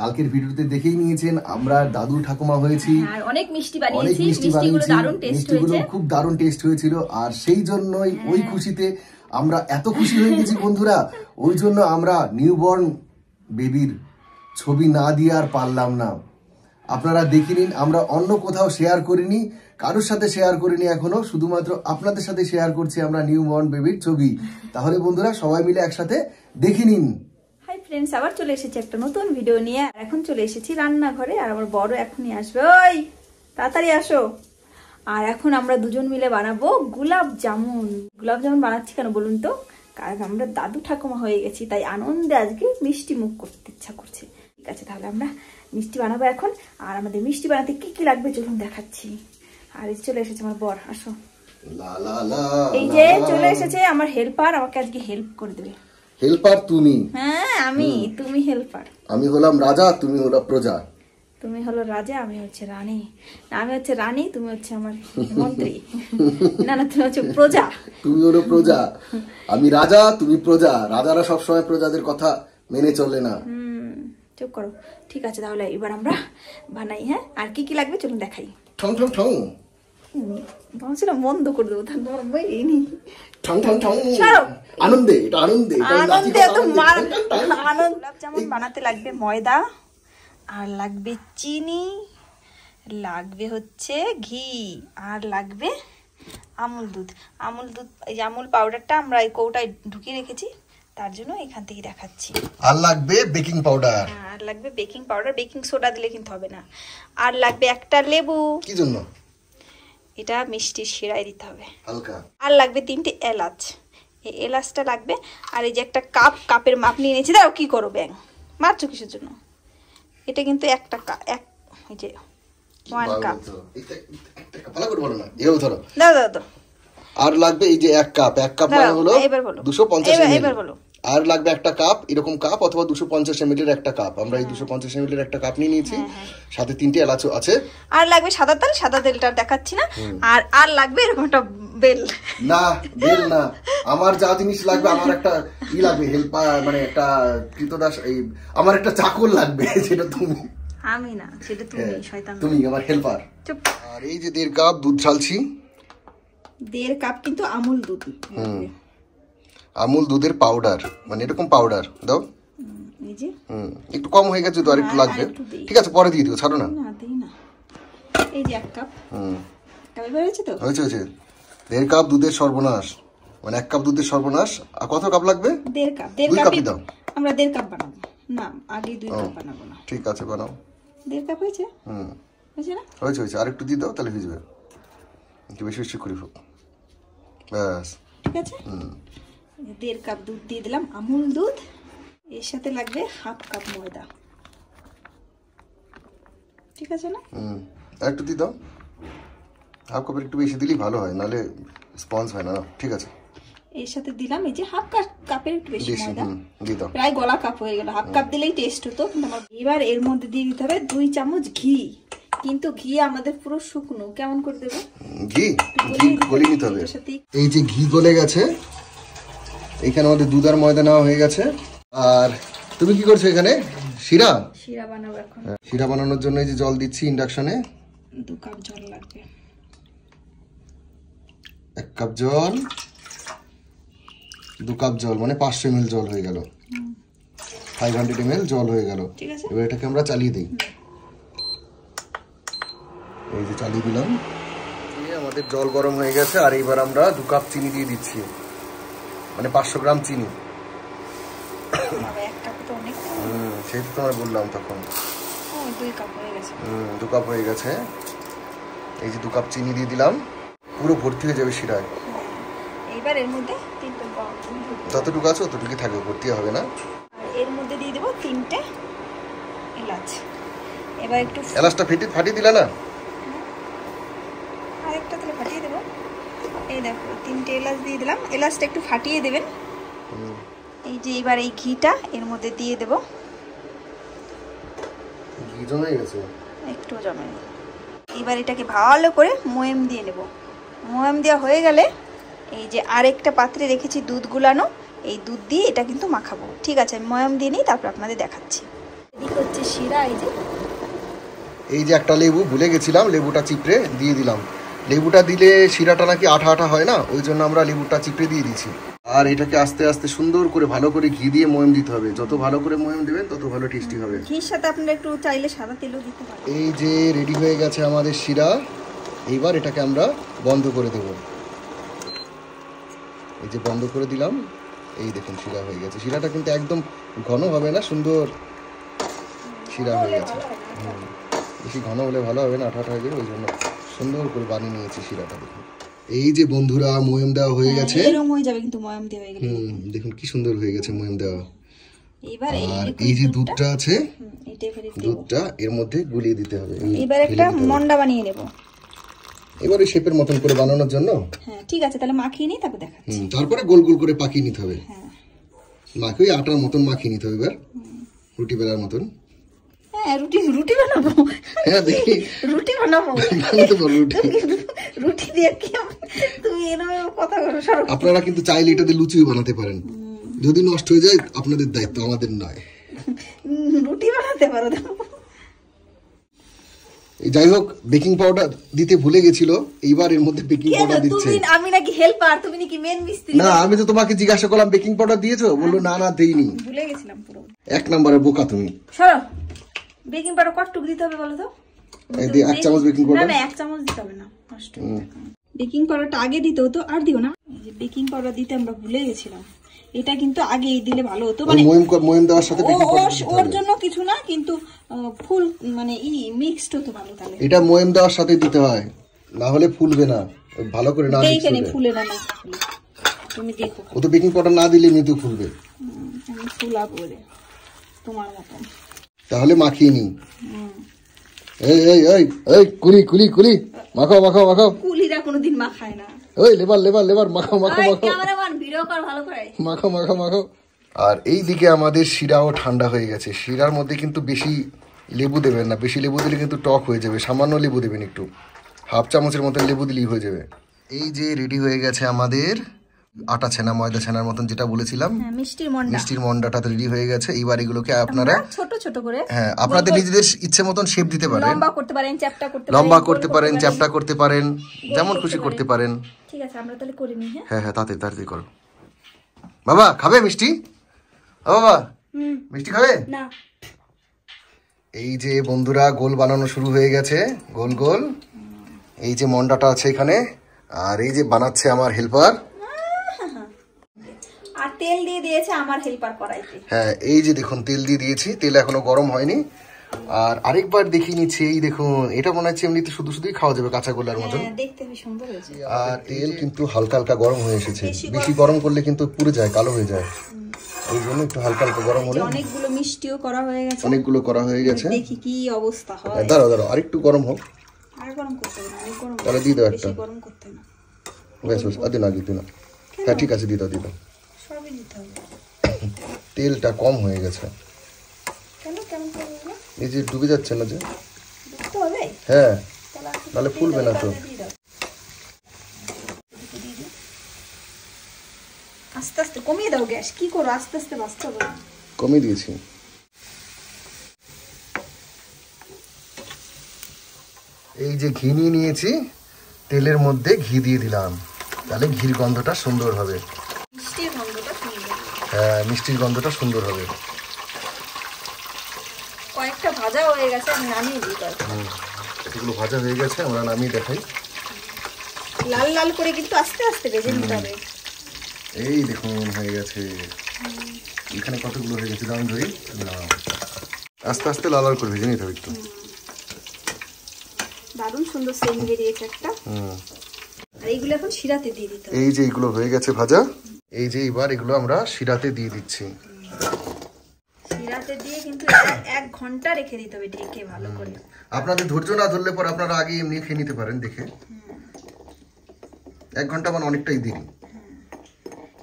কালকের ভিডিওতে দেখেই নিয়েছেন আমরা দাদু ঠাকুমা হয়েছি হ্যাঁ, অনেক মিষ্টি বানিয়েছি মিষ্টিগুলো খুব দারুণ টেস্ট হয়েছিল আর সেই জন্যই হ্যাঁ। ওই খুশিতে আমরা এত খুশি হয়ে গেছি বন্ধুরা ওই জন্য আমরা নিউবর্ন বেবির ছবি না দিয়ে আর পারলাম না আপনারা দেখে নিন আমরা অন্য কোথাও শেয়ার করিনি কারোর সাথে শেয়ার করিনি এখনো শুধুমাত্র আপনাদের সাথে শেয়ার করছি আমরা নিউ বর্ন বেবির ছবি তাহলে বন্ধুরা সবাই মিলে একসাথে দেখে নিন ফ্রেন্ডস আবার চলে এসেছি একটা নতুন ভিডিও নিয়ে আর এখন চলে এসেছি রান্নাঘরে আর আমার বড় এখনই আসবে ওই তাড়াতাড়ি আসো আর এখন আমরা দুজন মিলে বানাবো গুলাব জামুন গুলাব জামুন বানাচ্ছি কেন বলুন তো কারণ আমরা দাদু ঠাকুমা হয়ে গেছি তাই আনন্দে আজকে মিষ্টি মুখ করতে ইচ্ছা করছে ঠিক আছে তাহলে আমরা মিষ্টি বানাবো এখন আর আমাদের মিষ্টি বানাতে কি কি লাগবে চলুন দেখাচ্ছি আর এই চলে এসেছে আমার বর আসো এই যে চলে এসেছে আমার হেল্পার আমাকে আজকে হেল্প করে দেবে হেল্পার তুমি হ্যাঁ আমি তুমি হেল্পার আমি হলাম রাজা তুমি হলো প্রজা তুমি হলো রাজা আমি হচ্ছে রানী আমি হচ্ছে রানী তুমি হচ্ছে আমার মন্ত্রী না না তুমি হচ্ছে প্রজা তুমি হলো প্রজা আমি রাজা তুমি প্রজা রাজারা সবসময় প্রজাদের কথা মেনে চলে না চুপ করো ঠিক আছে তাহলে এবার আমরা বানাই হ্যাঁ আর কি কি লাগবে চলুন দেখাই ঠং ঠং ঠং ভাবছিলাম বন্ধ করে দেবো তোমার বই এই ঠাং আনন্দে এটা আনন্দে আনন্দে এত আনন্দ বানাতে লাগবে ময়দা আর লাগবে চিনি লাগবে হচ্ছে ঘি আর লাগবে আমুল দুধ আমুল দুধ এই আমুল পাউডারটা আমরা এই কৌটায় ঢুকিয়ে রেখেছি তার জন্য এখান থেকে দেখাচ্ছি আর লাগবে বেকিং পাউডার হ্যাঁ, আর লাগবে বেকিং পাউডার বেকিং সোডা দিলে কিন্তু হবে না আর লাগবে একটা লেবু কি জন্য এটা মিষ্টি শিরায় দিতে হবে আর লাগবে তিনটে এলাচ এই এলাচটা লাগবে আর এই যে একটা কাপ কাপের মাপ নিয়ে নিয়েছি দাও কি করো ব্যাং মারছো কিছুর জন্য এটা কিন্তু একটা এক ওই যে ওয়ান কাপ দাও দাও দাও আর লাগবে এই যে এক কাপ এক কাপ মানে হলো এবার বলো এবার বলো আর লাগবে একটা কাপ এরকম কাপ অথবা দুশো পঞ্চাশ এমএলের একটা কাপ আমরা এই হ্যাঁ। দুশো পঞ্চাশ এমএলের একটা কাপ নিয়ে নিয়েছি হ্যাঁ, হ্যাঁ। সাথে তিনটে এলাচ আছে আর লাগবে সাদা তেল সাদা তেলটা দেখাচ্ছি না আর আর লাগবে এরকম একটা বেল না বেল না আমার যা জিনিস লাগবে আমার একটা ই লাগবে হেল্পার মানে একটা কৃতদাস এই আমার একটা চাকর লাগবে যেটা তুমি আমি না সেটা তুমি শয়তান তুমি আমার হেল্পার আর এই যে দেড় কাপ দুধ ঢালছি দেড় কাপ কিন্তু আমুল দুধ আমুল দুধের পাউডার মানে এরকম পাউডার দাও হুম একটু কম হয়ে গেছে তো আর একটু লাগবে ঠিক আছে পরে দিয়ে দিও ছাড়ো না হুম হয়েছে দেড় কাপ দুধের সর্বনাশ মানে এক কাপ দুধের সর্বনাশ আর কত কাপ লাগবে দেড় কাপ কাপই দাও আমরা দেড় কাপ বানাবো ঠিক আছে বানাও হয়েছে হুম হয়েছে হয়েছে দিয়ে দাও তাহলে একটু বেশি বেশি করে হোক ব্যাস ঠিক আছে হুম দেড় কাপ দুধ দিয়ে দিলাম আমুল দুধ এর সাথে লাগবে হাফ কাপ ময়দা ঠিক আছে না একটু দিয়ে দাও হাফ কাপ একটু বেশি দিলেই ভালো হয় নালে স্পঞ্জ হয় না ঠিক আছে এর সাথে দিলাম এই যে হাফ কাপ কাপের একটু বেশি ময়দা প্রায় গলা কাপ হয়ে গেল হাফ কাপ দিলেই টেস্ট হতো কিন্তু আমার এবার এর মধ্যে দিয়ে দিতে হবে দুই চামচ ঘি কিন্তু ঘি আমাদের পুরো শুকনো কেমন করে দেবো ঘি ঘি গলে নিতে হবে এই যে ঘি গলে গেছে এখানে আমাদের দুধ আর ময়দা নেওয়া হয়ে গেছে আর তুমি কি করছো এখানে শিরা শিরা হ্যাঁ, বানানোর জন্য এই যে জল দিচ্ছি ইন্ডাকশনে এক কাপ জল দু কাপ জল মানে পাঁচশো এমএল জল হয়ে গেল ফাইভ হান্ড্রেড এমএল জল হয়ে গেল এবার এটাকে আমরা চালিয়ে দিই এই যে চালিয়ে দিলাম আমাদের জল গরম হয়ে গেছে আর এবার আমরা দু কাপ চিনি দিয়ে দিচ্ছি মানে পাঁচশো গ্রাম চিনি সেই তো বললাম তখন দু কাপ হয়ে গেছে এই যে দু কাপ চিনি দিয়ে দিলাম পুরো ভর্তি হয়ে যাবে শিরায় হ্যাঁ, এর মধ্যে যতটুকু আছে ততটুকুই থাকবে ভর্তি হবে না এর মধ্যে দিয়ে দেবো তিনটে এলাচ এবার একটু এলাচটা ফেটে ফাটিয়ে দিলে না হ্যাঁ, আরেকটা তাহলে এই দেখো তিনটে এলাচ দিয়ে দিলাম এলাচটা একটু ফাটিয়ে দেবেন এই যে এবার এই ঘিটা এর মধ্যে দিয়ে দেব ঘি জমে গেছে একটু জমে এবার এটাকে ভালো করে ময়েম দিয়ে নেব ময়েম দেওয়া হয়ে গেলে এই যে আরেকটা পাত্রে রেখেছি দুধ গুলানো এই দুধ দিয়ে এটা কিন্তু মাখাবো ঠিক আছে আমি ময়াম দিয়ে নিই তারপর আপনাদের দেখাচ্ছি এদিকে হচ্ছে শিরা এই যে এই যে একটা লেবু ভুলে গেছিলাম লেবুটা চিপড়ে দিয়ে দিলাম লেবুটা দিলে শিরাটা নাকি আঠা আঠা হয় না ওই জন্য আমরা লেবুটা চিপড়ে দিয়ে দিচ্ছি আর এটাকে আস্তে আস্তে সুন্দর করে ভালো করে ঘি দিয়ে ময়ম দিতে হবে যত ভালো করে ময়ম দেবেন তত ভালো টেস্টি হবে সাথে একটু চাইলে সাদা তেলও দিতে পারেন এই যে রেডি হয়ে গেছে আমাদের শিরা এইবার এটাকে আমরা বন্ধ করে দেব এই যে বন্ধ করে দিলাম এই দেখুন শিরা হয়ে গেছে শিরাটা কিন্তু একদম ঘন হবে না সুন্দর শিরা হয়ে গেছে বেশি ঘন হলে ভালো হবে না আঠা আঠা হয়ে যাবে ওই জন্য সুন্দর করে বানিয়ে নিয়েছি শিরাটা দেখুন এই যে বন্ধুরা ময়ম দেওয়া হয়ে হ্যাঁ, গেছে এরকম হয়ে যাবে কিন্তু ময়ম দেওয়া হয়ে দেখুন কি সুন্দর হয়ে গেছে ময়ম দেওয়া এবার আর এই যে দুধটা আছে দুধটা এর মধ্যে গুলিয়ে দিতে হবে এবার একটা মন্ডা বানিয়ে নেব এবারে শেপের মতন করে বানানোর জন্য হ্যাঁ ঠিক আছে তাহলে মাখিয়ে নিই তারপর দেখাচ্ছি তারপরে গোল গোল করে পাকিয়ে নিতে হবে হ্যাঁ মাখিয়ে আটার মতন মাখিয়ে নিতে হবে এবার রুটি বেলার মতন হ্যাঁ, রুটি রুটি বানাবো হ্যাঁ, রুটি বানাবো রুটি দিয়ে কথা আপনারা কিন্তু চাইলে এটা দিয়ে লুচি বানাতে পারেন যদি নষ্ট হয়ে যায় আপনাদের দায়িত্ব আমাদের নয় রুটি বানাতে পারো যাই হোক বেকিং পাউডার দিতে ভুলে গেছিল এইবার এর মধ্যে বেকিং পাউডার দিচ্ছে আমি নাকি হেল্পার তুমি নাকি মেন মিস্ত্রি না আমি তো তোমাকে জিজ্ঞাসা করলাম বেকিং পাউডার দিয়েছো বললো না না দেইনি ভুলে গেছিলাম পুরো এক নম্বরের বোকা তুমি সরো বেকিং পাউডার কতটুকু দিতে হবে বলো তো এক চামচ বেকিং পাউডার না না এক চামচ দিতে হবে না কষ্ট বেকিং পাউডারটা আগে দিতে তো আর দিও না এই যে বেকিং পাউডার দিতে আমরা ভুলে গেছিলাম এটা কিন্তু আগে দিলে ভালো হতো মানে মোয়েম মোয়েম দেওয়ার সাথে বেকিং পাউডার ওর জন্য কিছু না কিন্তু ফুল মানে ই মিক্সড হতো ভালো তাহলে এটা মোয়েম দেওয়ার সাথে দিতে হয় না হলে ফুলবে না ভালো করে না দিলে এখানে ফুলে না না তুমি দেখো ও তো বেকিং পাউডার না দিলে মৃদু ফুলবে আমি ফুলাবো রে তোমার মতন তাহলে মাখিয়ে নিই এই এই এই এই কুলি কুলি কুলি মাখাও মাখাও মাখাও কুলিরা কোনোদিন মাখায় না ওই লেবার লেবার লেবার মাখাও মাখাও মাখাও মাখাও মাখাও মাখাও আর এই দিকে আমাদের শিরাও ঠান্ডা হয়ে গেছে শিরার মধ্যে কিন্তু বেশি লেবু দেবেন না বেশি লেবু দিলে কিন্তু টক হয়ে যাবে সামান্য লেবু দেবেন একটু হাফ চামচের মতো লেবু দিলেই হয়ে যাবে এই যে রেডি হয়ে গেছে আমাদের আটা ছানা ময়দা ছানার মতন যেটা বলেছিলাম হ্যাঁ, মিষ্টির মন্ডাটা রেডি হয়ে গেছে এইবার এগুলোকে আপনারা ছোট ছোট করে হ্যাঁ আপনাদের নিজেদের ইচ্ছে মতন শেপ দিতে পারেন লম্বা করতে পারেন চ্যাপটা করতে পারেন লম্বা করতে পারেন চ্যাপটা করতে পারেন যেমন খুশি করতে পারেন ঠিক আছে আমরা তাহলে করে নিই হ্যাঁ হ্যাঁ, হ্যাঁ তাড়াতাড়ি তাড়াতাড়ি করো বাবা খাবে মিষ্টি বাবা মিষ্টি খাবে না এই যে বন্ধুরা গোল বানানো শুরু হয়ে গেছে গোল গোল এই যে মন্ডাটা আছে এখানে আর এই যে বানাচ্ছে আমার হেল্পার আর তেল দিয়ে দিয়েছে আমার হেল্পার কড়াইতে হ্যাঁ এই যে দেখুন তেল দিয়ে দিয়েছি তেল এখনো গরম হয়নি আর আরেকবার দেখিয়ে নিচ্ছি এই দেখুন এটা মনে হচ্ছে এমনিতে শুধু শুধুই খাওয়া যাবে কাঁচা গোলার মতন হ্যাঁ, আর তেল কিন্তু হালকা হালকা গরম হয়ে এসেছে বেশি গরম করলে কিন্তু পুড়ে যায় কালো হয়ে যায় ওই জন্য একটু হালকা হালকা গরম হলে অনেকগুলো করা হয়ে গেছে অনেকগুলো করা হয়ে গেছে হ্যাঁ, গরম হোক তাহলে দিয়ে দাও একটা বেশ হ্যাঁ ঠিক আছে দিদা দাও দাও তেলটা কম হয়ে গেছে এই যে ডুবে যাচ্ছে না যে হ্যাঁ তাহলে ফুলবে না তো কমিয়ে দিয়েছি এই যে ঘি নিয়েছি তেলের মধ্যে ঘি দিয়ে দিলাম তাহলে ঘির গন্ধটা সুন্দর হবে হ্যাঁ, মিষ্টির গন্ধটা সুন্দর হবে কয়েকটা ভাজা হয়ে গেছে আমি নামিয়ে দিই এগুলো ভাজা হয়ে গেছে আমরা নামিয়ে দেখাই লাল লাল করে কিন্তু আস্তে আস্তে ভেজে নিতে হবে এই দেখুন হয়ে গেছে এখানে কতগুলো হয়ে গেছে দাম ধরি আস্তে আস্তে লাল লাল করে ভেজে নিতে হবে একটু দারুণ সুন্দর বেরিয়েছে একটা এইগুলো এখন শিরাতে দিয়ে দিতে এই যে এইগুলো হয়ে গেছে ভাজা এই যে এবার এগুলো আমরা সিরাতে দিয়ে দিচ্ছি আপনাদের ধৈর্য না ধরলে পর আপনারা আগে এমনি খেয়ে নিতে পারেন দেখে এক ঘন্টা মানে অনেকটাই দেরি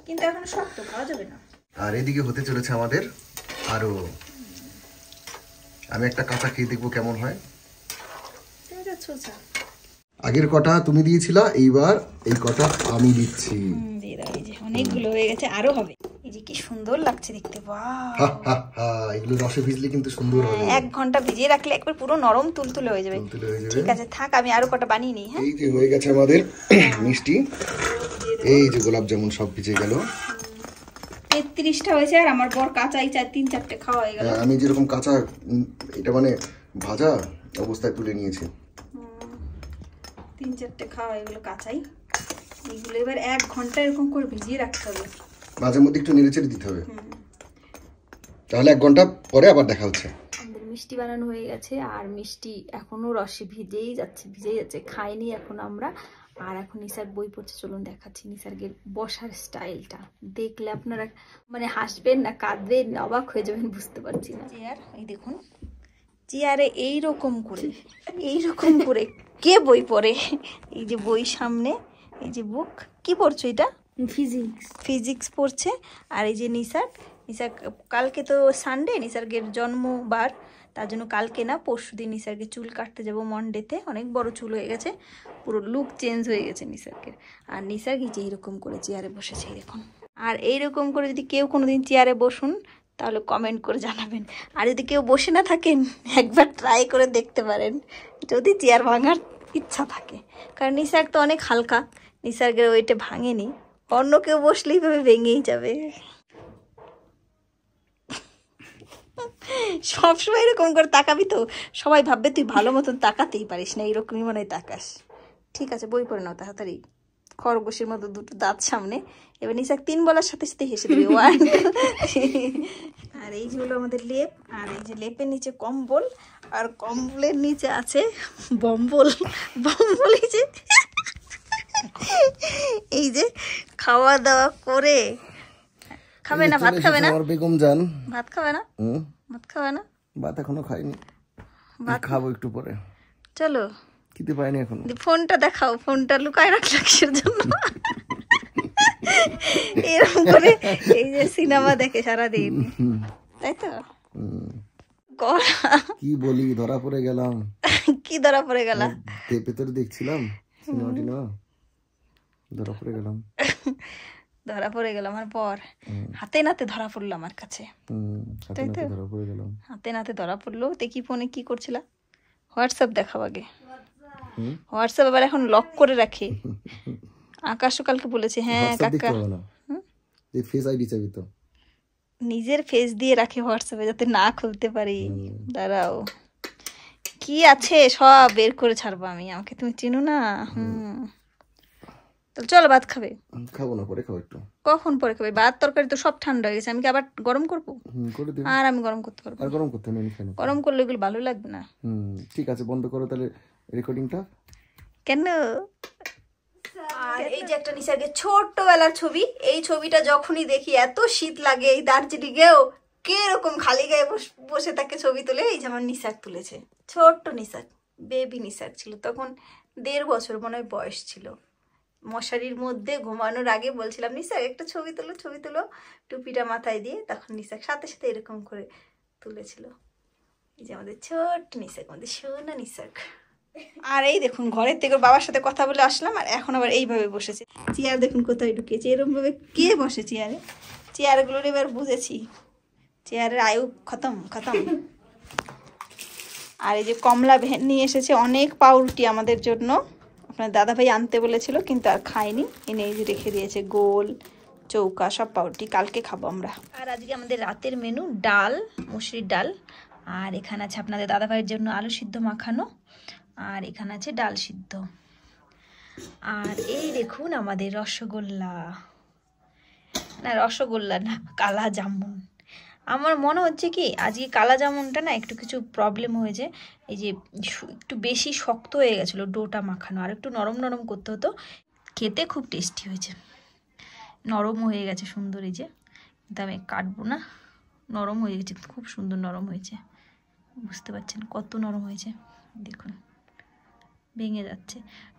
কিন্তু এখন শক্ত খাওয়া যাবে না আর এদিকে হতে চলেছে আমাদের আরো আমি একটা কাঁচা খেয়ে দেখবো কেমন হয় আগের কটা তুমি দিয়েছিলা এইবার এই কটা আমি দিচ্ছি অনেকগুলো হয়ে গেছে আরো হবে এই যে কি সুন্দর লাগছে দেখতে এগুলো রসে ভিজলে কিন্তু সুন্দর হবে এক ঘন্টা ভিজিয়ে রাখলে একবার পুরো নরম তুলতুলে হয়ে যাবে ঠিক আছে থাক আমি আরো কটা বানিয়ে নিই হ্যাঁ এই যে হয়ে গেছে আমাদের মিষ্টি এই যে গোলাপ জামুন সব ভিজে গেল হয়েছে আর আমার চার তিন চারটে খাওয়া হয়ে হ্যাঁ, আমি যেরকম কাঁচা এটা মানে ভাজা অবস্থায় তুলে নিয়েছি তিন চারটে খাওয়া এগুলো কাঁচাই এগুলো এবার এক ঘন্টা এরকম করে ভিজিয়ে রাখতে হবে মাঝে মধ্যে একটু নেড়েচেড়ে দিতে হবে তাহলে এক ঘন্টা পরে আবার দেখা হচ্ছে আমাদের মিষ্টি বানানো হয়ে গেছে আর মিষ্টি এখনো রসে ভিজেই যাচ্ছে ভিজেই যাচ্ছে খাইনি এখন আমরা আর এখন নিসার বই পড়ছে চলুন দেখাচ্ছি নিসার্গের বসার স্টাইলটা দেখলে আপনারা মানে হাসবেন না কাঁদবেন না অবাক হয়ে যাবেন বুঝতে পারছি না চেয়ার এই দেখুন চেয়ারে এই রকম করে এইরকম করে কে বই পড়ে এই যে বই সামনে এই যে বুক কি পড়ছো এটা ফিজিক্স ফিজিক্স পড়ছে আর এই যে নিসার নিসার কালকে তো সানডে নিসার্গের জন্মবার তার জন্য কালকে না পরশু দিন নিসার্গের চুল কাটতে যাবো মন্ডেতে অনেক বড় চুল হয়ে গেছে পুরো লুক চেঞ্জ হয়ে গেছে নিসার্গের আর নিসার্গ যে এরকম করে চেয়ারে বসেছে দেখুন আর এইরকম করে যদি কেউ কোনো দিন চেয়ারে বসুন তাহলে কমেন্ট করে জানাবেন আর যদি কেউ বসে না থাকেন একবার ট্রাই করে দেখতে পারেন যদি চেয়ার ভাঙার ইচ্ছা থাকে কারণ নিসার্গ তো অনেক হালকা নিসার্গের ওইটা ভাঙেনি অন্য কেউ বসলেই ভাবে ভেঙেই যাবে সবসময় এরকম করে তাকাবি তো সবাই ভাববে তুই ভালো মতন তাকাতেই পারিস না এরকমই মনে হয় তাকাস ঠিক আছে বই পড়ে নাও তাড়াতাড়ি খরগোশের মতো দুটো দাঁত সামনে এবার নিসাক তিন বলার সাথে সাথে হেসে দিবি ওয়ান আর এই যে হলো আমাদের লেপ আর এই যে লেপের নিচে কম্বল আর কম্বলের নিচে আছে বম্বল বম্বল যে এই যে খাওয়া দাওয়া করে খাবে না ভাত খাবে না বেগম যান ভাত খাবে না ভাত খাবে না ভাত এখনো খাইনি খাবো একটু পরে চলো খেতে পাইনি এখন ফোনটা দেখাও ফোনটা লুকায় রাখলে কিসের জন্য এরকম করে এই যে সিনেমা দেখে সারাদিন তাই তো কি বলি ধরা পড়ে গেলাম কি ধরা পড়ে গেলাম ভিতরে দেখছিলাম সিনেমা টিনেমা ধরা পড়ে গেলাম ধরা পড়ে গেল আমার পর হাতে নাতে ধরা পড়লো আমার কাছে তাই তো হাতে নাতে ধরা পড়লো তে কি ফোনে কি করছিলা হোয়াটসঅ্যাপ দেখাও আগে হোয়াটসঅ্যাপ আবার এখন লক করে রাখে আকাশও কালকে বলেছে হ্যাঁ কাকা এই ফেস আইডি চাবি তো নিজের ফেস দিয়ে রাখে হোয়াটসঅ্যাপে যাতে না খুলতে পারি দাঁড়াও কি আছে সব বের করে ছাড়বো আমি আমাকে তুমি চিনো না হুম তাহলে চলো ভাত খাবে খাবো না পরে খাবো একটু কখন পরে খাবে ভাত তরকারি তো সব ঠান্ডা হয়ে গেছে আমি কি আবার গরম করবো আর আমি গরম করতে পারবো আর গরম করতে আমি গরম করলে এগুলো ভালো লাগবে না হুম ঠিক আছে বন্ধ করো তাহলে রেকর্ডিংটা কেন আর এই যে একটা নিসার্গে ছোট্টবেলার ছবি এই ছবিটা যখনই দেখি এত শীত লাগে এই দার্জিলিংয়েও কে খালি গায়ে বসে তাকে ছবি তুলে এই যে আমার নিসার তুলেছে ছোট্ট নিসার বেবি নিসার ছিল তখন দেড় বছর মনে হয় বয়স ছিল মশারির মধ্যে ঘুমানোর আগে বলছিলাম নিশা একটা ছবি তুলো ছবি তুলো টুপিটা মাথায় দিয়ে তখন নিশাক সাথে সাথে এরকম করে তুলেছিল এই যে আমাদের ছোট্ট নিশাক আমাদের সোনা নিশাক আর এই দেখুন ঘরের থেকে বাবার সাথে কথা বলে আসলাম আর এখন আবার এইভাবে বসেছে চেয়ার দেখুন কোথায় ঢুকিয়েছে এরমভাবে কে বসে চেয়ারে চেয়ারগুলোর এবার বুঝেছি চেয়ারের আয়ু খতম খতম আর এই যে কমলা ভ্যান নিয়ে এসেছে অনেক পাউরুটি আমাদের জন্য মানে দাদাভাই আনতে বলেছিল কিন্তু আর খাইনি এনে এই যে রেখে দিয়েছে গোল চৌকা সব পাউরুটি কালকে খাবো আমরা আর আজকে আমাদের রাতের মেনু ডাল মুসুরির ডাল আর এখানে আছে আপনাদের দাদাভাইয়ের জন্য আলু সিদ্ধ মাখানো আর এখানে আছে ডাল সিদ্ধ আর এই দেখুন আমাদের রসগোল্লা না রসগোল্লা না কালা জামুন আমার মনে হচ্ছে কি আজকে কালা জামুনটা না একটু কিছু প্রবলেম হয়েছে এই যে একটু বেশি শক্ত হয়ে গেছিলো ডোটা মাখানো আর একটু নরম নরম করতে হতো খেতে খুব টেস্টি হয়েছে নরম হয়ে গেছে সুন্দর এই যে কিন্তু আমি কাটবো না নরম হয়ে গেছে খুব সুন্দর নরম হয়েছে বুঝতে পারছেন কত নরম হয়েছে দেখুন ভেঙে যাচ্ছে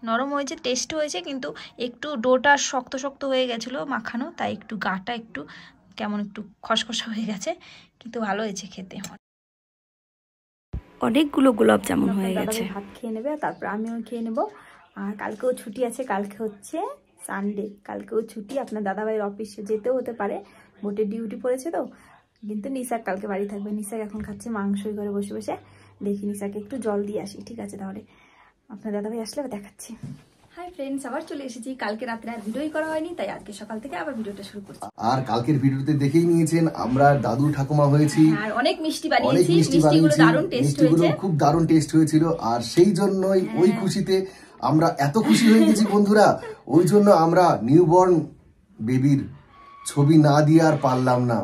নরম হয়েছে টেস্ট হয়েছে কিন্তু একটু ডোটা শক্ত শক্ত হয়ে গেছিলো মাখানো তাই একটু গাটা একটু কেমন একটু খসখসা হয়ে গেছে কিন্তু ভালো হয়েছে খেতে অনেকগুলো গোলাপ জামুন হয়ে গেছে ভাত খেয়ে নেবে তারপর আমিও খেয়ে নেব আর কালকেও ছুটি আছে কালকে হচ্ছে সানডে কালকেও ছুটি আপনার দাদাভাইয়ের অফিসে যেতেও হতে পারে বোটের ডিউটি পড়েছে তো কিন্তু নিশাক কালকে বাড়ি থাকবে নিশাক এখন খাচ্ছে মাংসই করে বসে বসে দেখি নিশাকে একটু জল দিয়ে আসি ঠিক আছে তাহলে আপনার দাদাভাই আসলে দেখাচ্ছি হাই ফ্রেন্ডস আবার চলে এসেছি কালকে রাত্রে আর ভিডিওই করা হয়নি তাই আজকে সকাল থেকে আবার ভিডিওটা শুরু করছি আর কালকের ভিডিওতে দেখেই নিয়েছেন আমরা দাদু ঠাকুমা হয়েছি আর হ্যাঁ, অনেক মিষ্টি বানিয়েছি মিষ্টিগুলো দারুণ টেস্ট হয়েছে খুব দারুণ টেস্ট হয়েছিল আর সেই জন্যই হ্যাঁ। ওই খুশিতে আমরা এত খুশি হয়ে গেছি বন্ধুরা ওই জন্য আমরা নিউবর্ন বেবির ছবি না দিয়ে আর পারলাম না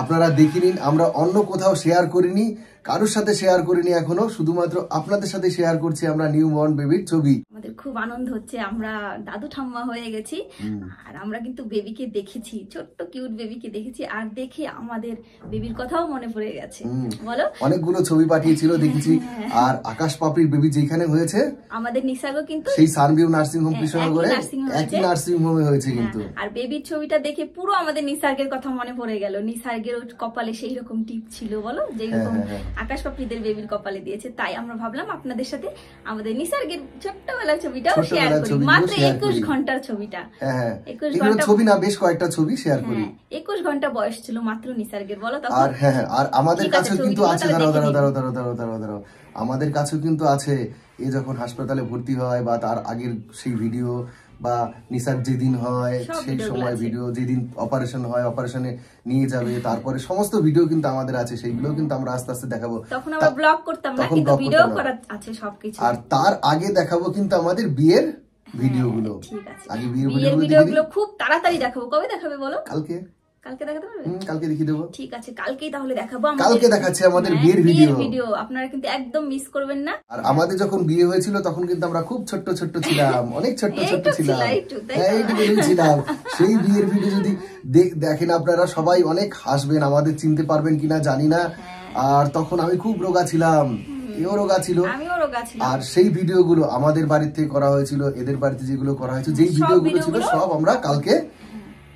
আপনারা দেখে নিন আমরা অন্য কোথাও শেয়ার করিনি কারোর সাথে শেয়ার করিনি এখনো শুধুমাত্র আপনাদের সাথে শেয়ার করছি আমরা নিউ বর্ন বেবির ছবি আমাদের খুব আনন্দ হচ্ছে আমরা দাদু ঠাম্মা হয়ে গেছি আর আমরা কিন্তু বেবিকে দেখেছি ছোট্ট কিউট বেবিকে দেখেছি আর দেখে আমাদের বেবির কথাও মনে পড়ে গেছে বলো অনেকগুলো ছবি পাঠিয়েছিল দেখেছি হ্যাঁ। আর আকাশ পাপির বেবি যেখানে হয়েছে আমাদের নিসাগো কিন্তু সেই সানভিউ নার্সিং হোম কৃষ্ণনগরে একই নার্সিং হোমে হয়েছে হ্যাঁ, কিন্তু আর বেবির ছবিটা দেখে পুরো আমাদের নিসার্গের কথা মনে পড়ে গেল নিসার্গের কপালে সেই রকম টিপ ছিল বলো হ্যাঁ, যেরকম আকাশ পাপড়িদের বেবির কপালে দিয়েছে তাই আমরা ভাবলাম আপনাদের সাথে আমাদের নিসার্গের ছোট্টবেলার ছবিটাও শেয়ার করি মাত্র একুশ ঘন্টার ছবিটা হ্যাঁ, হ্যাঁ। একুশ ঘন্টা ছবি না বেশ কয়েকটা ছবি শেয়ার করি হ্যাঁ, একুশ ঘন্টা বয়স ছিল মাত্র নিসার্গের বলো আর হ্যাঁ আর আমাদের কাছে কিন্তু আছে দাঁড়াও দাঁড়াও দাঁড়াও দাঁড়াও দাঁড়াও দাঁড়াও দাঁড়াও আমাদের কাছেও কিন্তু আছে এ যখন হাসপাতালে ভর্তি হয় বা তার আগের সেই ভিডিও বা নিসার যেদিন হয় সেই সময় ভিডিও যেদিন অপারেশন হয় অপারেশনে নিয়ে যাবে তারপরে সমস্ত ভিডিও কিন্তু আমাদের আছে সেইগুলো কিন্তু আমরা আস্তে আস্তে দেখাবো তখন ব্লগ করতাম না আছে সবকিছু আর তার আগে দেখাবো কিন্তু আমাদের বিয়ের ভিডিওগুলো হ্যাঁ, গুলো আগে বিয়ের ভিডিও খুব তাড়াতাড়ি দেখাবো কবে দেখাবে বলো কালকে আপনারা সবাই অনেক হাসবেন আমাদের চিনতে পারবেন কিনা জানি না হ্যাঁ। আর তখন আমি খুব রোগা ছিলাম এও রোগা ছিল আর সেই ভিডিও আমাদের বাড়িতে করা হয়েছিল এদের বাড়িতে যেগুলো করা হয়েছে যেই ভিডিও ছিল সব আমরা কালকে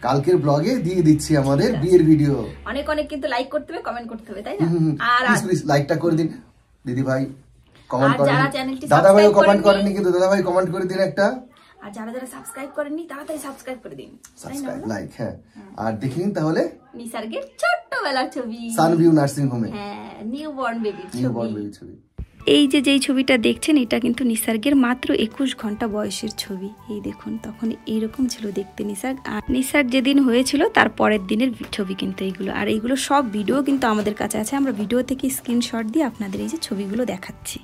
কালকের ব্লগে দিয়ে দিচ্ছি আমাদের আচ্ছা। বিয়ের ভিডিও অনেক অনেক কিন্তু লাইক করতে হবে কমেন্ট করতে হবে তাই না আর প্লিজ লাইকটা করে দিন দিদি ভাই কমেন্ট করেন দাদা ভাইও কমেন্ট করেনি কিন্তু দাদা ভাই কমেন্ট করে দিন একটা আর যারা যারা সাবস্ক্রাইব করেননি তাড়াতাড়ি সাবস্ক্রাইব করে দিন সাবস্ক্রাইব লাইক হ্যাঁ আর দেখিন তাহলে নিসার্গের ছোট্টবেলার ছবি সানভিউ নার্সিং হোমে হ্যাঁ নিউবর্ন বেবি নিউবর্ন বেবি ছবি এই যে যেই ছবিটা দেখছেন এটা কিন্তু নিসর্গের মাত্র একুশ ঘন্টা বয়সের ছবি এই দেখুন তখন এইরকম ছিল দেখতে নিসার্গ আর নিসার্গ যেদিন হয়েছিল তার পরের দিনের ছবি কিন্তু এইগুলো আর এইগুলো সব ভিডিও কিন্তু আমাদের কাছে আছে আমরা ভিডিও থেকে স্ক্রিনশট দিয়ে আপনাদের এই যে ছবিগুলো দেখাচ্ছি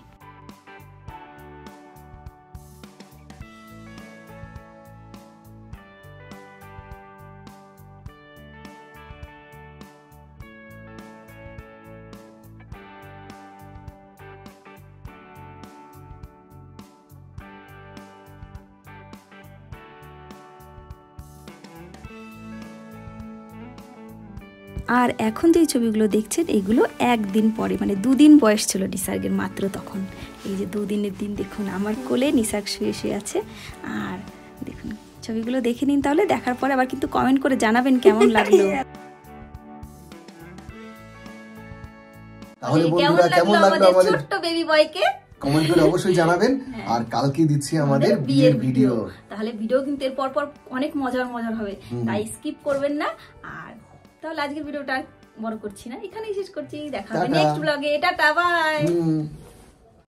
আর এখন যে ছবিগুলো দেখছেন এগুলো একদিন পরে মানে দুদিন বয়স ছিল নিসার্গের মাত্র তখন এই যে দুদিনের দিন দেখুন আমার কোলে নিসার্গ শুয়ে শুয়ে আছে আর দেখুন ছবিগুলো দেখে নিন তাহলে দেখার পরে আবার কিন্তু কমেন্ট করে জানাবেন কেমন লাগলো তাহলে কেমন বেবি বয়কে অবশ্যই জানাবেন হ্যাঁ। আমাদের বিয়ের ভিডিও তাহলে ভিডিও কিন্তু এর পর অনেক মজার মজার হবে তাই স্কিপ করবেন না আর তাহলে আজকের ভিডিওটা বড় করছি না এখানেই শেষ করছি দেখা হবে নেক্সট ব্লগে এটা বাই